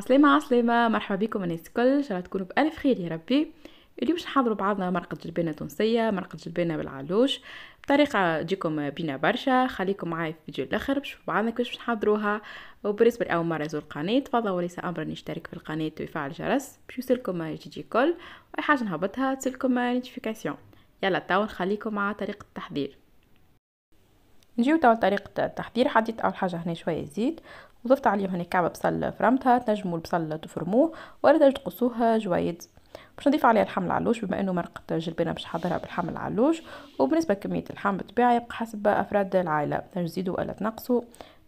عسلامة عسلامة مرحبا بكم الناس الكل ان شاء الله تكونوا بألف خير يا ربي اليوم باش نحضروا بعضنا مرقة جلبانة تونسية مرقة جلبانة بالعلوش بطريقة تجيكم بينا برشا خليكم معايا في الفيديو الاخر باش بعضنا كيفاش نحضروها وبالنسبة لأول مرة زور القناة تفضلوا وليس أمرا يشترك في القناة ويفعل الجرس باش يوصلكم جيجي كل وأي حاجة نهبطها تصلكم نوتيفيكاسيون يلا توا نخليكم مع طريقة التحضير نجيو توا طريقة التحضير حطيت اول حاجه هنا شويه زيت وضفت عليهم هنا كعبه بصل فرمتها تنجموا البصل تفرموه ولا تنجم تقصوه جوايد باش نضيف عليها الحم العلوش بما انه مرقه الجلبانه باش نحضرها بالحم العلوش وبالنسبه لكميه الحم بالطبيعه يبقى حسب افراد العائله تزيدو ولا تنقصوا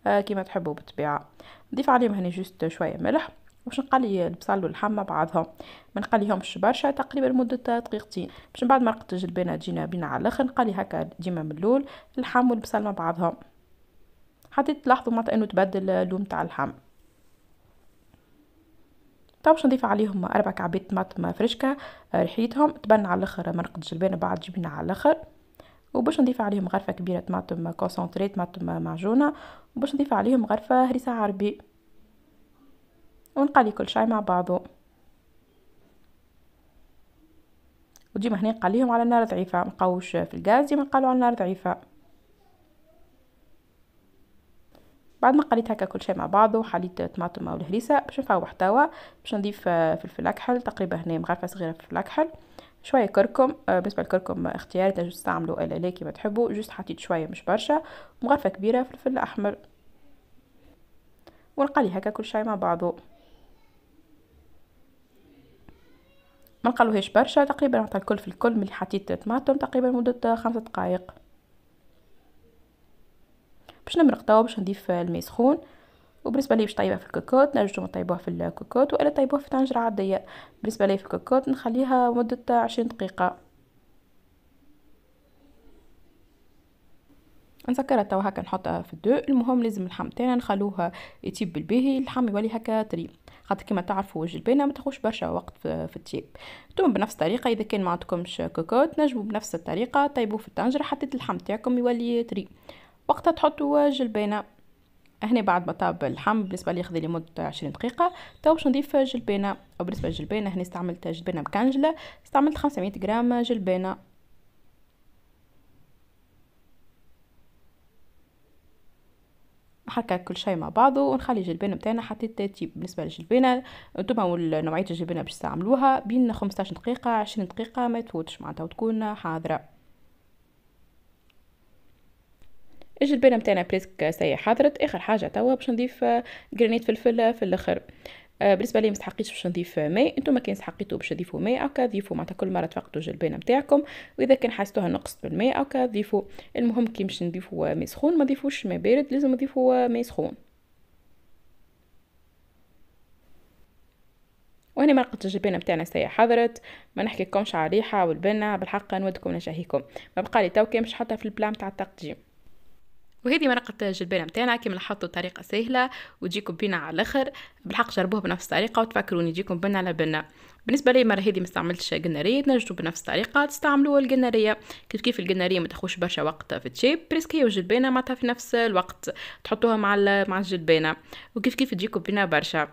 آه، كيما كما تحبوا بالطبيعه نضيف عليهم هنا جوست شويه ملح باش نقلي البصل واللحم مع بعضهم ما نقليهمش برشا تقريبا مده دقيقتين باش من بعد مرقه الجلبانه تجينا بينا على الاخر نقلي هكا ديما من الاول اللحم والبصل مع بعضهم حتى تلاحظوا معناتها انه تبدل اللون تاع اللحم تو باش نضيف عليهم اربع كعبات طماطم فريشكه آه، ريحيتهم تبان على الاخر مرقه الجلبانه بعد جبنا على الاخر وباش نضيف عليهم غرفه كبيره طماطم كونسونطري طماطم معجونه وباش نضيف عليهم غرفه هريسه عربي ونقلي كل شيء مع بعضه وديما هنا نقليهم على نار ضعيفه منقوش في الغاز ديما نقلو على نار ضعيفه بعد ما قليت هكا كل شيء مع بعضه حليت طماطم والهريسه باش نفوح توا باش نضيف فلفل اكحل تقريبا هنا مغرفه صغيره فلفل اكحل شويه كركم آه، بالنسبه للكركم اختياري تنجم تستعملوا الا لا كيما تحبوا جوست حطيت شويه مش برشا مغرفه كبيره فلفل احمر ونقلي هكا كل شيء مع بعضه ما نقلوهاش برشا تقريبا نعطي الكل في الكل ملي حطيت طماطم تقريبا مده خمسة دقائق باش نمرق توا باش نضيف الماء سخون وبالنسبه لي باش طيبها في الكوكوت نجمو طيبوها في الكوكوت والا طيبوها في طنجره عاديه بالنسبه لي في الكوكوت نخليها مده عشرين دقيقه نسكرها توا هكا نحطها في الدو المهم لازم اللحم تاعنا نخلوه يطيب بالباهي اللحم يولي هكا طري خاطر كيما تعرفوا الجلبانه ما تاخذش برشا وقت في التيب ثم بنفس الطريقه اذا كان ما عندكمش كوكوت تنجموا بنفس الطريقه طيبوه في الطنجره حتى اللحم تاعكم يولي طري وقتها تحطوا الجلبانه هنا بعد ما طاب اللحم بالنسبه لي ياخذ لي مده 20 دقيقه تو باش نضيف جلبينه او بالنسبه للجلبانه هنا استعملت جلبينه مكنجله استعملت 500 غرام جلبانه نحرك كل شيء مع بعضه ونخلي الجلبانه نتاعنا حتى تاتي بالنسبه للجلبانه انتوما نوعيه الجلبانه باش تستعملوها بين 15 دقيقه 20 دقيقه ما تفوتش معناتها وتكون حاضره الجلبانه نتاعنا بريسك سي حضرت اخر حاجه توا باش نضيف جرانيت فلفل في الاخر آه، بالنسبه لي ما استحقيتش باش نضيف ماء انتم كاين تحقيتو باش تضيفوا ماء هكا ضيفوا معناتها كل مره تفقدوا الجلبانه نتاعكم واذا كان حسيتوها نقصت بالماء هكا ضيفوا المهم كي باش نضيفوا ماء سخون ما ضيفوش ماء بارد لازم نضيفوا ماء سخون وهنا مرقة الجبانة بتاعنا ساهي حضرت ما نحكيكمش على الريحة والبنة بالحق نودكم نشاهيكم ما بقالي تو كان باش في البلان تاع التقديم وهذه مرقة الجلبانة متاعنا كيما لاحظتوا طريقة سهلة وتجيكم بينا على الآخر بالحق جربوها بنفس الطريقة وتفكروني يجيكم بنا على بنا بالنسبة لي مرة هذه مستعملتش استعملتش جنارية تنجدوا بنفس الطريقة تستعملوا الجنارية كيف كيف الجنارية ما تاخوش برشا وقت في التشيب بريسك هي والجلبانة معناتها في نفس الوقت تحطوها مع مع الجلبانة وكيف كيف تجيكم بينا برشا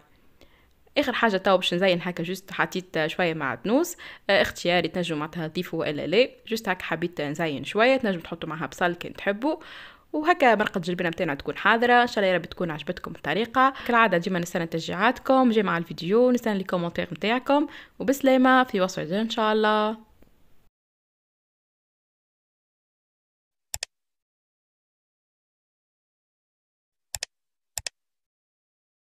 اخر حاجه تو باش نزين هكا جوست حطيت شويه مع تنوس آه، اختياري تنجم معناتها تضيفوا ولا لا جوست هكا حبيت نزين شويه تنجم تحطوا معها بصل كي تحبوا وهكا مرقة جلبنا متاعنا تكون حاضرة ان شاء الله يارب تكون عجبتكم الطريقة كالعادة ديما نستنى تشجيعاتكم جاي مع الفيديو نستنى لي كومونتير متاعكم وبسلامة في وصفة ان شاء الله